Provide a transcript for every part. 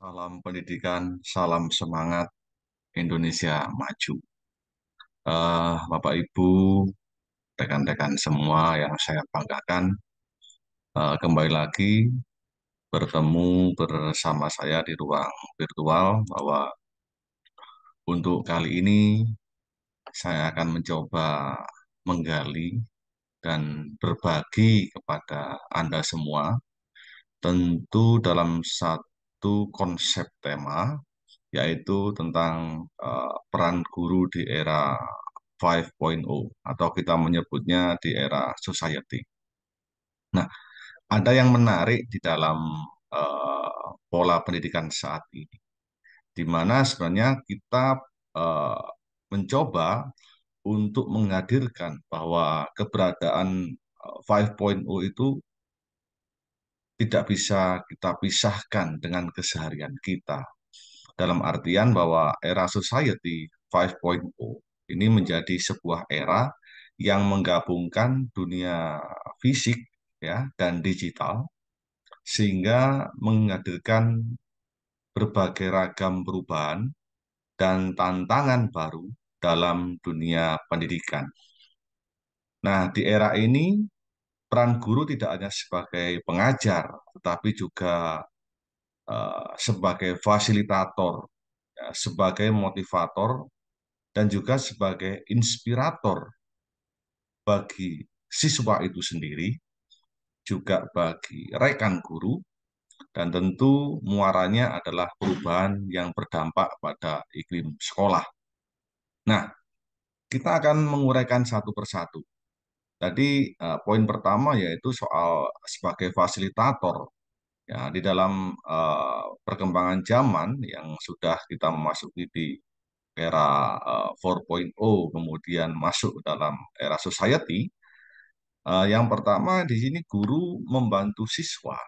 Salam pendidikan, salam semangat Indonesia maju. Uh, Bapak Ibu, rekan-rekan semua yang saya banggakan, uh, kembali lagi bertemu bersama saya di ruang virtual bahwa untuk kali ini saya akan mencoba menggali dan berbagi kepada Anda semua tentu dalam satu satu konsep tema yaitu tentang uh, peran guru di era 5.0 atau kita menyebutnya di era society. Nah, ada yang menarik di dalam uh, pola pendidikan saat ini, di mana sebenarnya kita uh, mencoba untuk menghadirkan bahwa keberadaan 5.0 itu tidak bisa kita pisahkan dengan keseharian kita. Dalam artian bahwa era society 5.0 ini menjadi sebuah era yang menggabungkan dunia fisik ya dan digital sehingga menghadirkan berbagai ragam perubahan dan tantangan baru dalam dunia pendidikan. Nah, di era ini peran guru tidak hanya sebagai pengajar, tetapi juga uh, sebagai fasilitator, ya, sebagai motivator, dan juga sebagai inspirator bagi siswa itu sendiri, juga bagi rekan guru, dan tentu muaranya adalah perubahan yang berdampak pada iklim sekolah. Nah, kita akan menguraikan satu persatu jadi uh, poin pertama yaitu soal sebagai fasilitator ya di dalam uh, perkembangan zaman yang sudah kita memasuki di era uh, eh, 4.0 kemudian masuk dalam era society uh, yang pertama di sini guru membantu siswa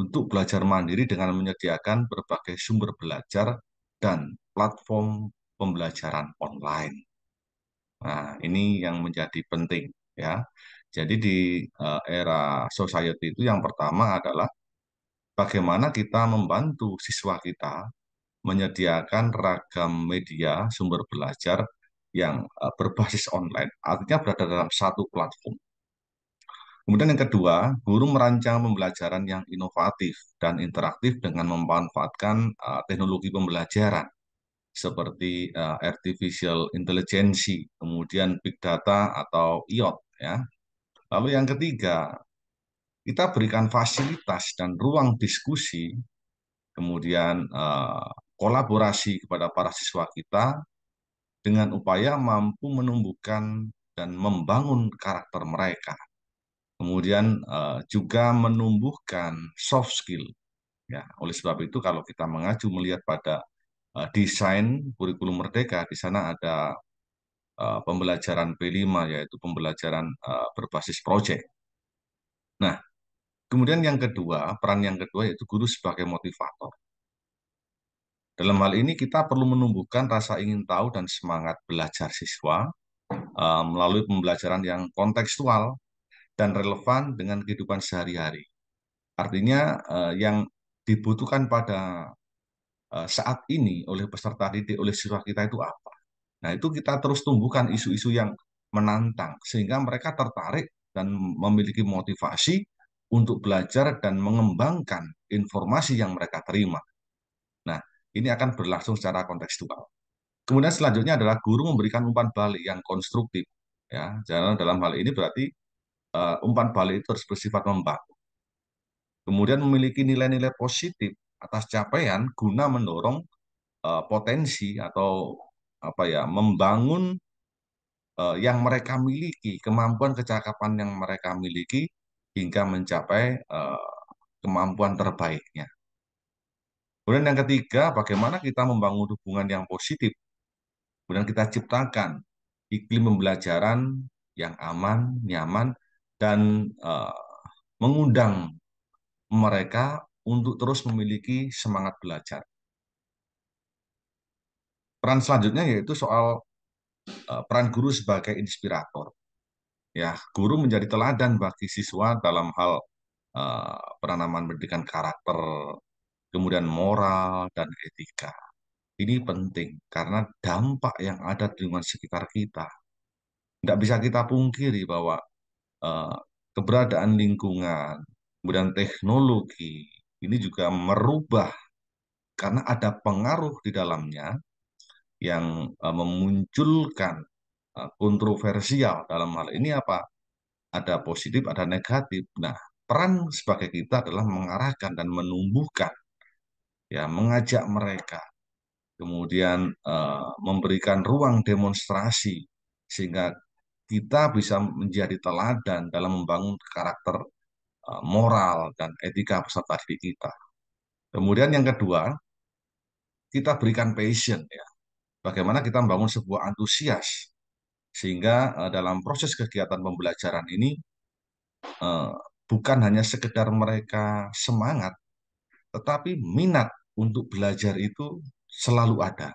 untuk belajar mandiri dengan menyediakan berbagai sumber belajar dan platform pembelajaran online. Nah, ini yang menjadi penting ya. Jadi di uh, era society itu yang pertama adalah bagaimana kita membantu siswa kita menyediakan ragam media sumber belajar yang uh, berbasis online, artinya berada dalam satu platform. Kemudian yang kedua, guru merancang pembelajaran yang inovatif dan interaktif dengan memanfaatkan uh, teknologi pembelajaran seperti uh, artificial intelligence, kemudian big data atau IoT ya. Lalu yang ketiga, kita berikan fasilitas dan ruang diskusi, kemudian eh, kolaborasi kepada para siswa kita dengan upaya mampu menumbuhkan dan membangun karakter mereka. Kemudian eh, juga menumbuhkan soft skill. Ya, oleh sebab itu kalau kita mengacu melihat pada eh, desain kurikulum merdeka di sana ada Eh, pembelajaran P5 yaitu pembelajaran eh, berbasis proyek. Nah, kemudian yang kedua, peran yang kedua yaitu guru sebagai motivator. Dalam hal ini kita perlu menumbuhkan rasa ingin tahu dan semangat belajar siswa eh, melalui pembelajaran yang kontekstual dan relevan dengan kehidupan sehari-hari. Artinya yang dibutuhkan pada saat ini oleh peserta didik oleh siswa kita itu apa? Nah, itu kita terus tumbuhkan isu-isu yang menantang sehingga mereka tertarik dan memiliki motivasi untuk belajar dan mengembangkan informasi yang mereka terima. Nah, ini akan berlangsung secara kontekstual. Kemudian selanjutnya adalah guru memberikan umpan balik yang konstruktif. Ya, jalan dalam hal ini berarti uh, umpan balik itu harus bersifat membantu Kemudian memiliki nilai-nilai positif atas capaian guna mendorong uh, potensi atau apa ya membangun uh, yang mereka miliki, kemampuan kecakapan yang mereka miliki hingga mencapai uh, kemampuan terbaiknya. Kemudian yang ketiga, bagaimana kita membangun hubungan yang positif. Kemudian kita ciptakan iklim pembelajaran yang aman, nyaman, dan uh, mengundang mereka untuk terus memiliki semangat belajar. Peran selanjutnya yaitu soal eh, peran guru sebagai inspirator. Ya, guru menjadi teladan bagi siswa dalam hal eh, penanaman pendidikan karakter, kemudian moral dan etika. Ini penting karena dampak yang ada di lingkungan sekitar kita. Tidak bisa kita pungkiri bahwa eh, keberadaan lingkungan, kemudian teknologi, ini juga merubah karena ada pengaruh di dalamnya yang eh, memunculkan eh, kontroversial dalam hal ini apa? Ada positif, ada negatif. Nah, peran sebagai kita adalah mengarahkan dan menumbuhkan, ya, mengajak mereka, kemudian uh, memberikan ruang demonstrasi sehingga kita bisa menjadi teladan dalam membangun karakter uh, moral dan etika peserta didik kita. Kemudian yang kedua, kita berikan passion ya bagaimana kita membangun sebuah antusias sehingga uh, dalam proses kegiatan pembelajaran ini uh, bukan hanya sekedar mereka semangat tetapi minat untuk belajar itu selalu ada.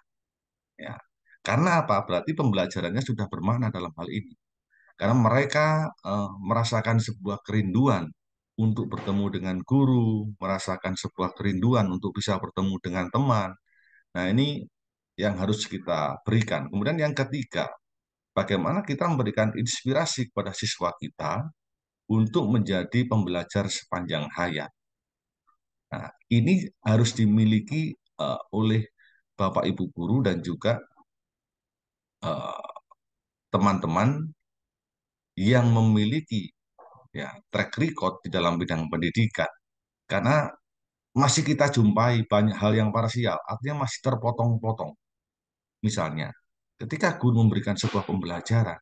Ya. Karena apa? Berarti pembelajarannya sudah bermakna dalam hal ini. Karena mereka uh, merasakan sebuah kerinduan untuk bertemu dengan guru, merasakan sebuah kerinduan untuk bisa bertemu dengan teman. Nah, ini yang harus kita berikan. Kemudian yang ketiga, bagaimana kita memberikan inspirasi kepada siswa kita untuk menjadi pembelajar sepanjang hayat. Nah, ini harus dimiliki uh, oleh Bapak Ibu guru dan juga eh, teman-teman uh, yang memiliki ya track record di dalam bidang pendidikan. Karena masih kita jumpai banyak hal yang parsial, artinya masih terpotong-potong Misalnya, ketika guru memberikan sebuah pembelajaran,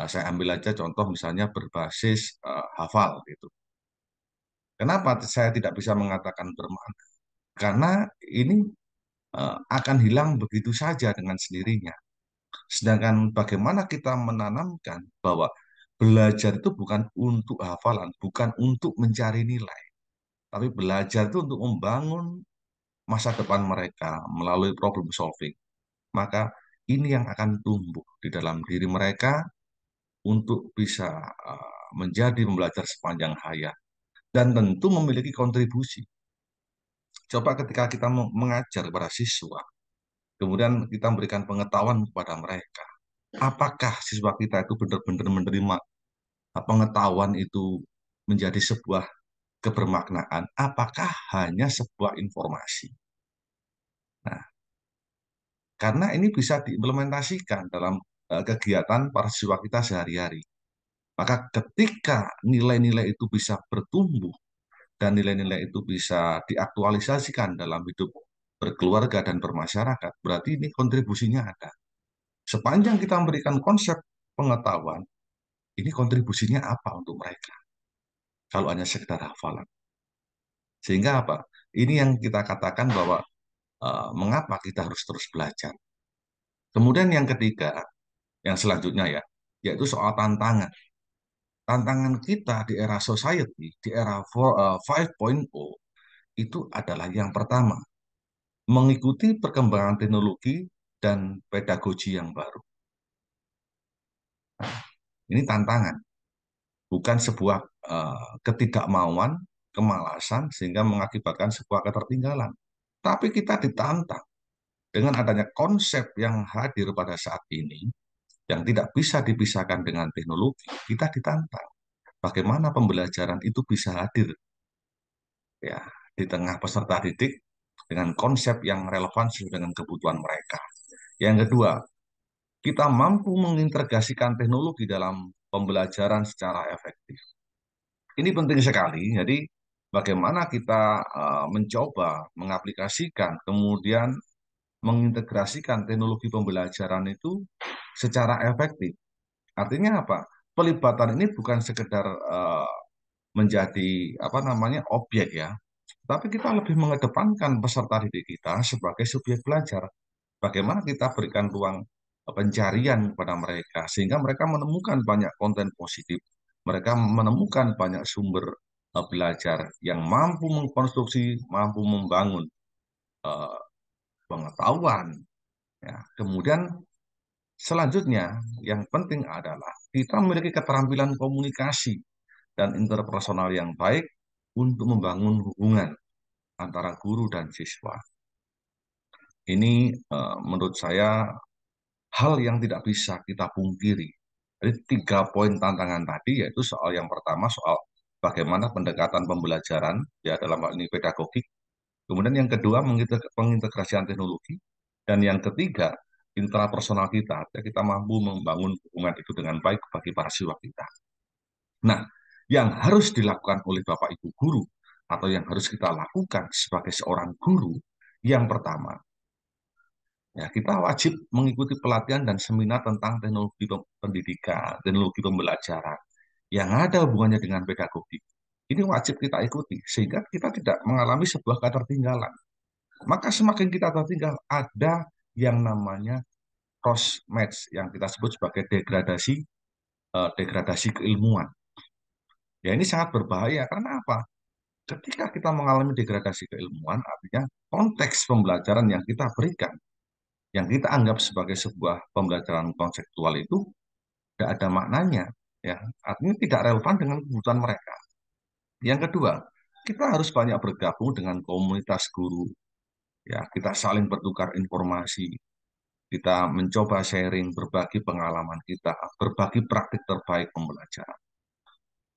nah, saya ambil aja contoh misalnya berbasis uh, hafal gitu. Kenapa saya tidak bisa mengatakan bermakna? Karena ini uh, akan hilang begitu saja dengan sendirinya. Sedangkan bagaimana kita menanamkan bahwa belajar itu bukan untuk hafalan, bukan untuk mencari nilai. Tapi belajar itu untuk membangun masa depan mereka melalui problem solving maka ini yang akan tumbuh di dalam diri mereka untuk bisa eh, menjadi pembelajar sepanjang hayat dan tentu memiliki kontribusi. Coba ketika kita mengajar para siswa, kemudian kita memberikan pengetahuan kepada mereka, apakah siswa kita itu benar-benar menerima eh, pengetahuan itu menjadi sebuah kebermaknaan, apakah hanya sebuah informasi? Nah, karena ini bisa diimplementasikan dalam eh, kegiatan para siswa kita sehari-hari. Maka ketika nilai-nilai itu bisa bertumbuh dan nilai-nilai itu bisa diaktualisasikan dalam hidup berkeluarga dan bermasyarakat, berarti ini kontribusinya ada. Sepanjang kita memberikan konsep pengetahuan, ini kontribusinya apa untuk mereka? Kalau hanya sekedar hafalan. Sehingga apa? Ini yang kita katakan bahwa Eh, mengapa kita harus terus belajar. Kemudian yang ketiga, yang selanjutnya ya, yaitu soal tantangan. Tantangan kita di era society, di era 5.0 eh, itu adalah yang pertama, mengikuti perkembangan teknologi dan pedagogi yang baru. Ini tantangan, bukan sebuah uh, eh, ketidakmauan, kemalasan, sehingga mengakibatkan sebuah ketertinggalan. Tapi kita ditantang dengan adanya konsep yang hadir pada saat ini yang tidak bisa dipisahkan dengan teknologi, kita ditantang. Bagaimana pembelajaran itu bisa hadir ya di tengah peserta didik dengan konsep yang relevan sesuai dengan kebutuhan mereka. Yang kedua, kita mampu mengintegrasikan teknologi dalam pembelajaran secara efektif. Ini penting sekali. Jadi bagaimana kita eh, mencoba mengaplikasikan, kemudian mengintegrasikan teknologi pembelajaran itu secara efektif. Artinya apa? Pelibatan ini bukan sekedar eh, menjadi apa namanya objek ya, tapi kita lebih mengedepankan peserta didik kita sebagai subjek belajar. Bagaimana kita berikan ruang pencarian kepada mereka sehingga mereka menemukan banyak konten positif, mereka menemukan banyak sumber belajar, yang mampu mengkonstruksi, mampu membangun eh, pengetahuan. Ya. Kemudian selanjutnya yang penting adalah kita memiliki keterampilan komunikasi dan interpersonal yang baik untuk membangun hubungan antara guru dan siswa. Ini uh, menurut saya hal yang tidak bisa kita pungkiri. Jadi tiga poin tantangan tadi yaitu soal yang pertama soal bagaimana pendekatan pembelajaran ya dalam hal ini pedagogik. Kemudian yang kedua pengintegrasian teknologi dan yang ketiga intrapersonal kita, ya kita mampu membangun hubungan itu dengan baik bagi para siswa kita. Nah, yang harus dilakukan oleh Bapak Ibu guru atau yang harus kita lakukan sebagai seorang guru, yang pertama, ya kita wajib mengikuti pelatihan dan seminar tentang teknologi pendidikan, teknologi pembelajaran yang ada hubungannya dengan pedagogi ini wajib kita ikuti sehingga kita tidak mengalami sebuah ketertinggalan. Maka semakin kita tertinggal ada yang namanya cross match yang kita sebut sebagai degradasi eh, degradasi keilmuan. Ya ini sangat berbahaya karena apa? Ketika kita mengalami degradasi keilmuan artinya konteks pembelajaran yang kita berikan yang kita anggap sebagai sebuah pembelajaran konseptual itu tidak ada maknanya ya artinya tidak relevan dengan kebutuhan mereka. Yang kedua, kita harus banyak bergabung dengan komunitas guru. Ya, kita saling bertukar informasi. Kita mencoba sharing, berbagi pengalaman kita, berbagi praktik terbaik pembelajaran.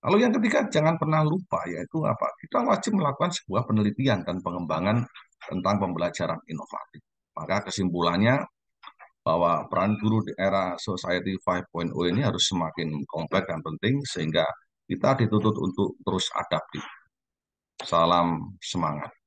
Lalu yang ketiga, jangan pernah lupa yaitu apa? Kita wajib melakukan sebuah penelitian dan pengembangan tentang pembelajaran inovatif. Maka kesimpulannya bahwa peran guru di era society 5.0 ini harus semakin kompleks dan penting sehingga kita dituntut untuk terus adaptif. Salam semangat.